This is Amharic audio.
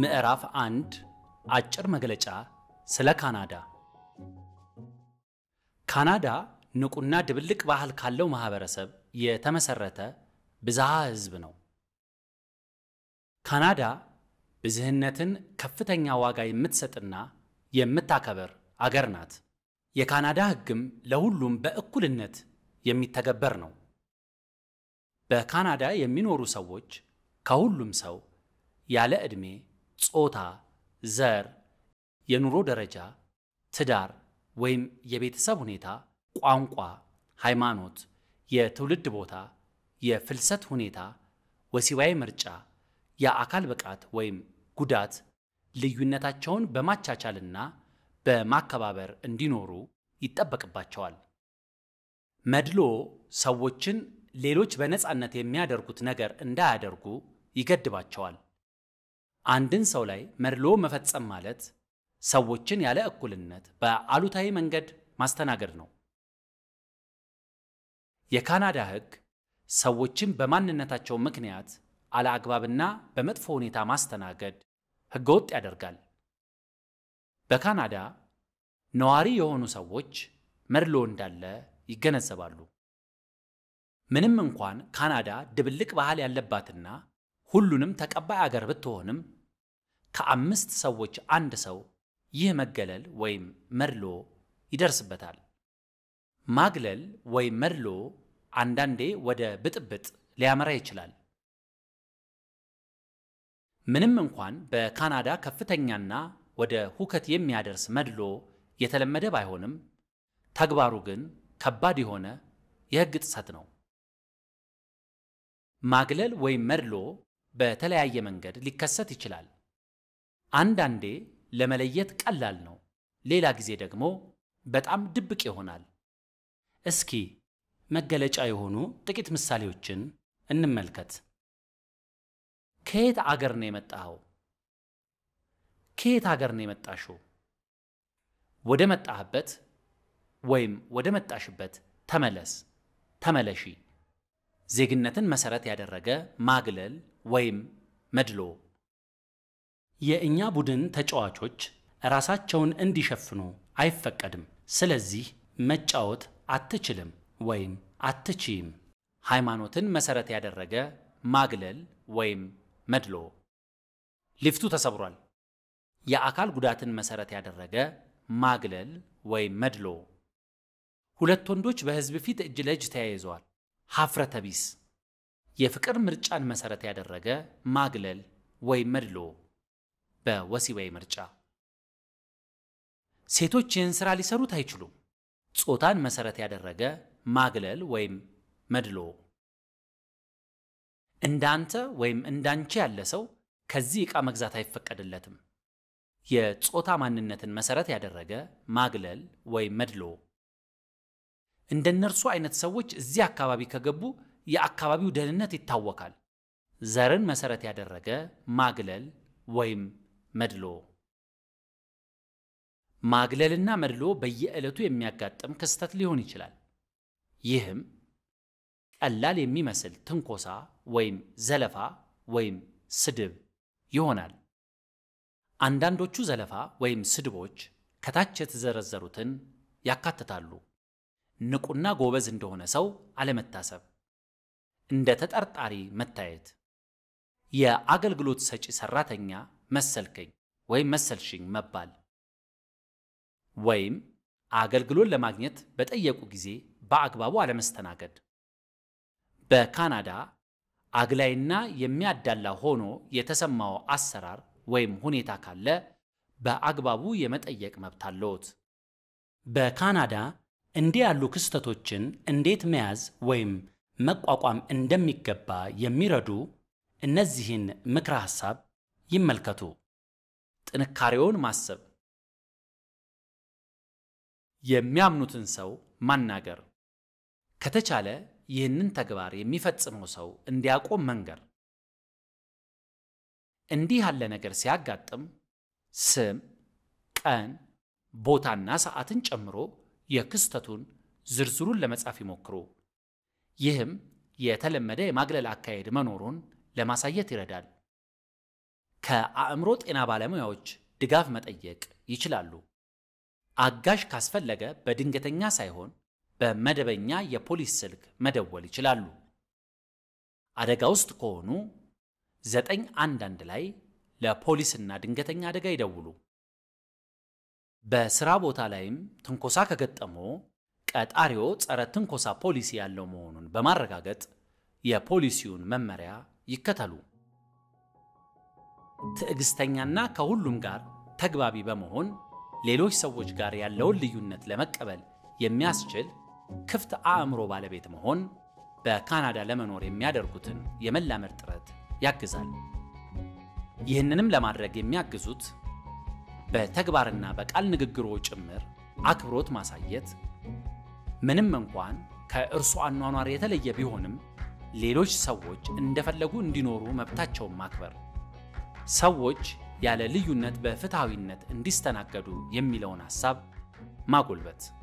ምዕራፍ አንድ አጭር መግለጫ ስለ ካናዳ። ካናዳ ንቁና ድብልቅ ባህል ካለው ማህበረሰብ የተመሰረተ ብዝሃ ህዝብ ነው። ካናዳ ብዝህነትን ከፍተኛ ዋጋ የምትሰጥና የምታከበር አገር ናት። የካናዳ ህግም ለሁሉም በእኩልነት የሚተገበር ነው። በካናዳ የሚኖሩ ሰዎች ከሁሉም ሰው ያለ ዕድሜ ጾታ፣ ዘር፣ የኑሮ ደረጃ፣ ትዳር ወይም የቤተሰብ ሁኔታ፣ ቋንቋ፣ ሃይማኖት፣ የትውልድ ቦታ፣ የፍልሰት ሁኔታ፣ ወሲባዊ ምርጫ፣ የአካል ብቃት ወይም ጉዳት ልዩነታቸውን በማቻቻልና በማከባበር እንዲኖሩ ይጠበቅባቸዋል። መድሎ ሰዎችን ሌሎች በነፃነት የሚያደርጉት ነገር እንዳያደርጉ ይገድባቸዋል። አንድን ሰው ላይ መድሎ መፈጸም ማለት ሰዎችን ያለ እኩልነት በአሉታዊ መንገድ ማስተናገድ ነው። የካናዳ ሕግ ሰዎችን በማንነታቸው ምክንያት አለአግባብና በመጥፎ ሁኔታ ማስተናገድ ሕገወጥ ያደርጋል። በካናዳ ነዋሪ የሆኑ ሰዎች መድሎ እንዳለ ይገነዘባሉ። ምንም እንኳን ካናዳ ድብልቅ ባህል ያለባትና ሁሉንም ተቀባይ አገር ብትሆንም ከአምስት ሰዎች አንድ ሰው ይህ መገለል ወይም መድሎ ይደርስበታል። ማግለል ወይም መድሎ አንዳንዴ ወደ ብጥብጥ ሊያመራ ይችላል። ምንም እንኳን በካናዳ ከፍተኛና ወደ ሁከት የሚያደርስ መድሎ የተለመደ ባይሆንም ተግባሩ ግን ከባድ የሆነ የህግ ጥሰት ነው። ማግለል ወይም መድሎ በተለያየ መንገድ ሊከሰት ይችላል። አንዳንዴ ለመለየት ቀላል ነው፣ ሌላ ጊዜ ደግሞ በጣም ድብቅ ይሆናል። እስኪ መገለጫ የሆኑ ጥቂት ምሳሌዎችን እንመልከት። ከየት አገር ነው የመጣኸው? ከየት አገር ነው የመጣሽው? ወደ መጣህበት ወይም ወደ መጣሽበት ተመለስ፣ ተመለሺ። ዜግነትን መሰረት ያደረገ ማግለል ወይም መድሎ የእኛ ቡድን ተጫዋቾች ራሳቸውን እንዲሸፍኑ አይፈቀድም። ስለዚህ መጫወት አትችልም ወይም አትችይም። ሃይማኖትን መሰረት ያደረገ ማግለል ወይም መድሎ። ሊፍቱ ተሰብሯል። የአካል ጉዳትን መሰረት ያደረገ ማግለል ወይም መድሎ። ሁለት ወንዶች በሕዝብ ፊት እጅ ለእጅ ተያይዘዋል። ሐፍረተ ቢስ። የፍቅር ምርጫን መሰረት ያደረገ ማግለል ወይም መድሎ በወሲባዊ ምርጫ ሴቶች ይህን ስራ ሊሰሩት አይችሉም። ጾታን መሰረት ያደረገ ማግለል ወይም መድሎ። እንዳንተ ወይም እንዳንቺ ያለ ሰው ከዚህ ዕቃ መግዛት አይፈቀድለትም። የጾታ ማንነትን መሰረት ያደረገ ማግለል ወይም መድሎ። እንደ አይነት ሰዎች እዚህ አካባቢ ከገቡ የአካባቢው ደህንነት ይታወካል። ዘርን መሰረት ያደረገ ማግለል ወይም መድሎ ማግለልና መድሎ በየዕለቱ የሚያጋጥም ክስተት ሊሆን ይችላል። ይህም ቀላል የሚመስል ትንኮሳ ወይም ዘለፋ ወይም ስድብ ይሆናል። አንዳንዶቹ ዘለፋ ወይም ስድቦች ከታች የተዘረዘሩትን ያካትታሉ። ንቁና ጎበዝ እንደሆነ ሰው አለመታሰብ፣ እንደ ተጠርጣሪ መታየት፣ የአገልግሎት ሰጪ ሰራተኛ መሰልከኝ ወይም መሰልሽኝ መባል ወይም አገልግሎት ለማግኘት በጠየቁ ጊዜ በአግባቡ አለመስተናገድ። በካናዳ አግላይና የሚያዳላ ሆኖ የተሰማው አሰራር ወይም ሁኔታ ካለ በአግባቡ የመጠየቅ መብት አለዎት። በካናዳ እንዲህ ያሉ ክስተቶችን እንዴት መያዝ ወይም መቋቋም እንደሚገባ የሚረዱ እነዚህን ምክረ ሐሳብ ይመልከቱ። ጥንካሬውን ማሰብ፣ የሚያምኑትን ሰው ማናገር፣ ከተቻለ ይህንን ተግባር የሚፈጽመው ሰው እንዲያቆም መንገር። እንዲህ ያለ ነገር ሲያጋጥም ስም፣ ቀን፣ ቦታና ሰዓትን ጨምሮ የክስተቱን ዝርዝሩን ለመጻፍ ይሞክሩ። ይህም የተለመደ የማግለል አካሄድ መኖሩን ለማሳየት ይረዳል። ከአእምሮ ጤና ባለሙያዎች ድጋፍ መጠየቅ ይችላሉ። አጋዥ ካስፈለገ በድንገተኛ ሳይሆን በመደበኛ የፖሊስ ስልክ መደወል ይችላሉ። አደጋ ውስጥ ከሆኑ 911 ላይ ለፖሊስና ድንገተኛ አደጋ ይደውሉ። በስራ ቦታ ላይም ትንኮሳ ከገጠሞ ቀጣሪዎ ጸረ ትንኮሳ ፖሊሲ ያለው መሆኑን በማረጋገጥ የፖሊሲውን መመሪያ ይከተሉ። ትዕግስተኛና ከሁሉም ጋር ተግባቢ በመሆን ሌሎች ሰዎች ጋር ያለውን ልዩነት ለመቀበል የሚያስችል ክፍት አእምሮ ባለቤት መሆን በካናዳ ለመኖር የሚያደርጉትን የመላመድ ጥረት ያግዛል። ይህንንም ለማድረግ የሚያግዙት በተግባርና በቃል ንግግሮ ጭምር አክብሮት ማሳየት፣ ምንም እንኳን ከእርሱ አኗኗር የተለየ ቢሆንም ሌሎች ሰዎች እንደፈለጉ እንዲኖሩ መብታቸውን ማክበር ሰዎች ያለ ልዩነት በፍትሐዊነት እንዲስተናገዱ የሚለውን ሐሳብ ማጎልበት